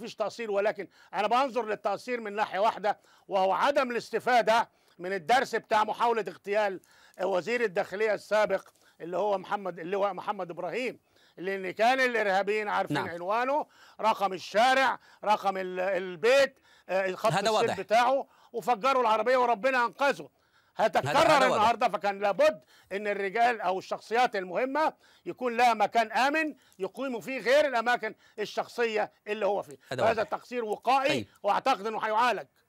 فيش تقصير ولكن انا بنظر للتقصير من ناحيه واحده وهو عدم الاستفاده من الدرس بتاع محاوله اغتيال وزير الداخليه السابق اللي هو محمد اللي هو محمد ابراهيم لان كان الارهابيين عارفين نعم. عنوانه رقم الشارع رقم البيت آه، خط السير بتاعه وفجروا العربيه وربنا انقذه هتتكرر النهارده فكان لابد ان الرجال او الشخصيات المهمه يكون لها مكان امن يقيموا فيه غير الاماكن الشخصيه اللي هو فيه هذا تقصير وقائي طيب. واعتقد انه هيعالج